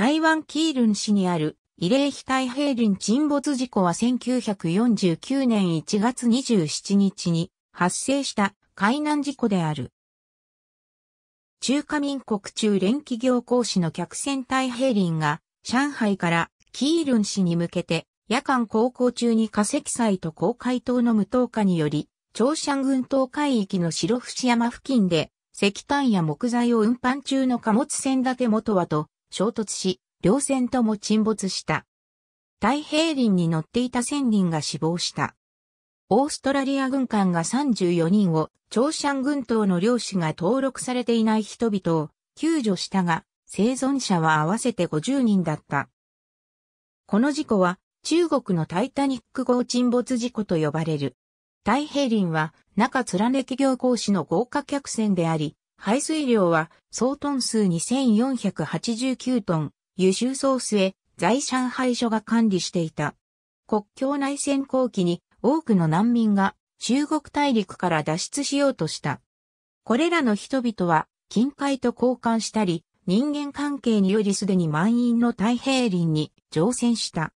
台湾キールン市にある慰霊碑太平林沈没事故は1949年1月27日に発生した海難事故である。中華民国中連企業講使の客船太平林が上海からキールン市に向けて夜間航行中に化石祭と公開島の無灯化により長山群島海域の白伏山付近で石炭や木材を運搬中の貨物船立元はと衝突し、両船とも沈没した。太平輪に乗っていた1000人が死亡した。オーストラリア軍艦が34人を、朝鮮軍島の漁師が登録されていない人々を救助したが、生存者は合わせて50人だった。この事故は、中国のタイタニック号沈没事故と呼ばれる。太平輪は、中連歴業講師の豪華客船であり、排水量は総トン数2489トン、輸出総へ在上海所が管理していた。国境内戦後期に多くの難民が中国大陸から脱出しようとした。これらの人々は近海と交換したり、人間関係によりすでに満員の太平林に乗船した。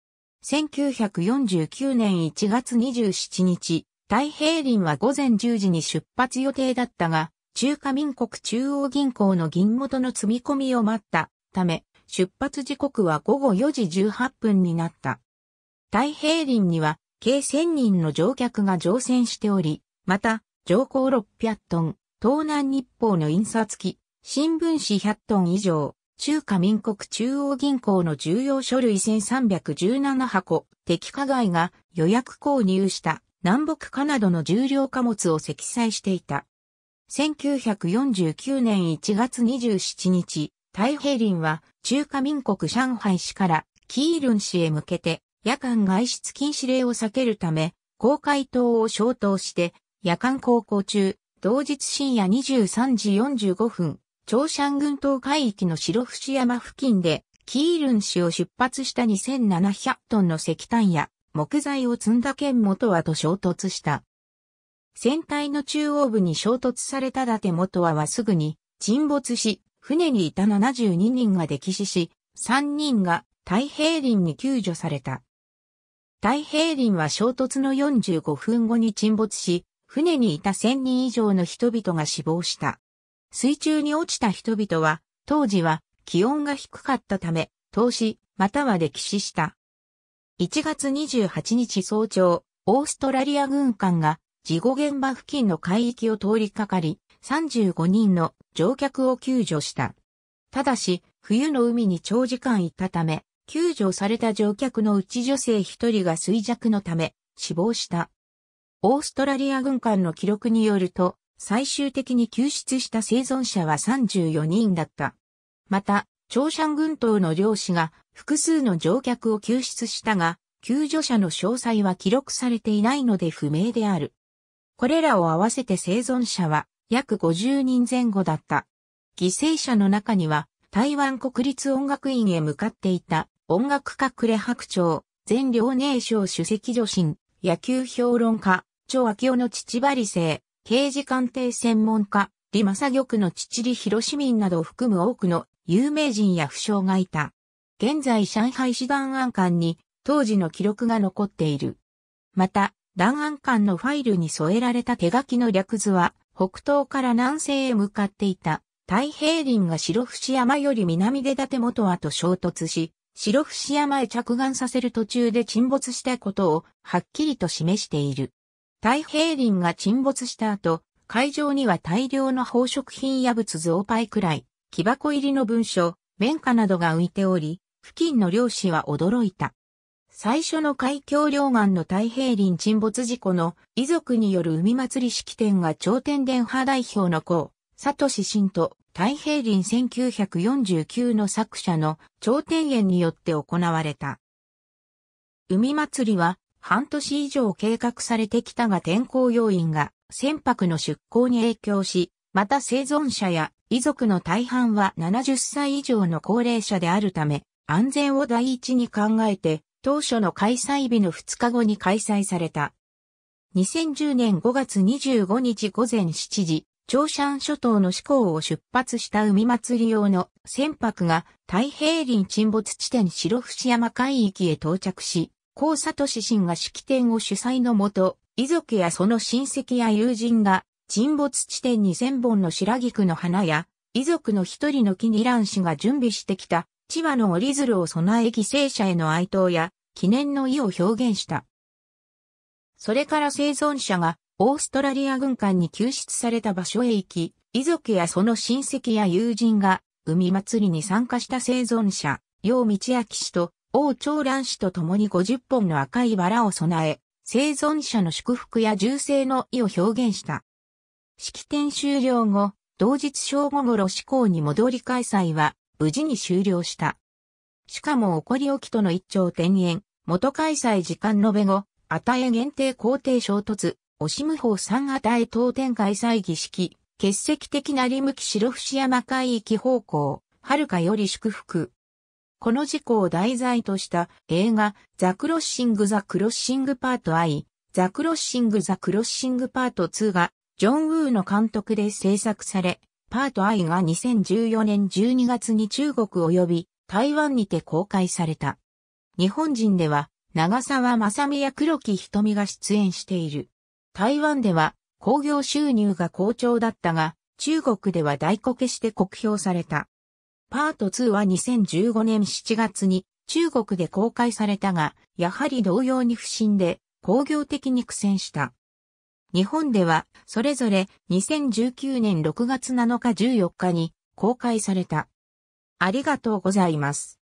1949年1月27日、太平林は午前10時に出発予定だったが、中華民国中央銀行の銀元の積み込みを待ったため、出発時刻は午後4時18分になった。太平林には計1000人の乗客が乗船しており、また、乗降600トン、東南日報の印刷機、新聞紙100トン以上、中華民国中央銀行の重要書類1317箱、敵加害が予約購入した南北カナどの重量貨物を積載していた。1949年1月27日、太平林は中華民国上海市からキールン市へ向けて夜間外出禁止令を避けるため、公開党を消灯して夜間航行中、同日深夜23時45分、朝山群島海域の白節山付近で、キールン市を出発した2700トンの石炭や木材を積んだ県元和と衝突した。船体の中央部に衝突された伊達元和はすぐに沈没し、船にいた72人が溺死し、3人が太平林に救助された。太平林は衝突の45分後に沈没し、船にいた1000人以上の人々が死亡した。水中に落ちた人々は、当時は気温が低かったため、投資、または溺死した。1月28日早朝、オーストラリア軍艦が事故現場付近の海域を通りかかり、35人の乗客を救助した。ただし、冬の海に長時間行ったため、救助された乗客のうち女性1人が衰弱のため、死亡した。オーストラリア軍艦の記録によると、最終的に救出した生存者は34人だった。また、長鮮軍群島の漁師が複数の乗客を救出したが、救助者の詳細は記録されていないので不明である。これらを合わせて生存者は約50人前後だった。犠牲者の中には台湾国立音楽院へ向かっていた音楽家呉白鳥、全寮寧省主席女神、野球評論家、張明夫の父張り生、刑事鑑定専門家、李正玉の父李広市民などを含む多くの有名人や不傷がいた。現在上海市団案館に当時の記録が残っている。また、弾案館のファイルに添えられた手書きの略図は、北東から南西へ向かっていた、太平林が白伏山より南で伊達元と衝突し、白伏山へ着岸させる途中で沈没したことを、はっきりと示している。太平林が沈没した後、海上には大量の宝飾品や仏像パイくらい、木箱入りの文書、綿花などが浮いており、付近の漁師は驚いた。最初の海峡両岸の太平林沈没事故の遺族による海祭り式典が頂点電波代表の子、佐藤信と太平林1949の作者の頂点園によって行われた。海祭りは半年以上計画されてきたが天候要因が船舶の出港に影響し、また生存者や遺族の大半は70歳以上の高齢者であるため、安全を第一に考えて当初の開催日の2日後に開催された。2010年5月25日午前7時、長山諸島の志向を出発した海祭り用の船舶が太平林沈没地点白伏山海域へ到着し、高里市神が式典を主催のもと、遺族やその親戚や友人が沈没地点に千本の白菊の花や、遺族の一人の木に乱氏が準備してきた千葉の折り鶴を備え犠牲者への哀悼や記念の意を表現した。それから生存者がオーストラリア軍艦に救出された場所へ行き、遺族やその親戚や友人が海祭りに参加した生存者、楊道明氏と王長蘭氏と共に50本の赤いバラを備え、生存者の祝福や銃声の意を表現した。式典終了後、同日正午頃施行に戻り開催は無事に終了した。しかも起こり起きとの一丁天炎、元開催時間延べ後、与え限定工程衝突、押しむ方3与え当店開催儀式、欠席的なり向き白節山海域方向、遥かより祝福。この事故を題材とした映画、ザ・クロッシング・ザ・クロッシング・パート・アイ、ザ・クロッシング・ザ・クロッシング・パート2が、ジョン・ウーの監督で制作され、パート愛が2014年12月に中国及び台湾にて公開された。日本人では長沢正美や黒木瞳が出演している。台湾では興行収入が好調だったが、中国では大こけして酷評された。パート2は2015年7月に中国で公開されたが、やはり同様に不振で工業的に苦戦した。日本では、それぞれ2019年6月7日14日に公開された。ありがとうございます。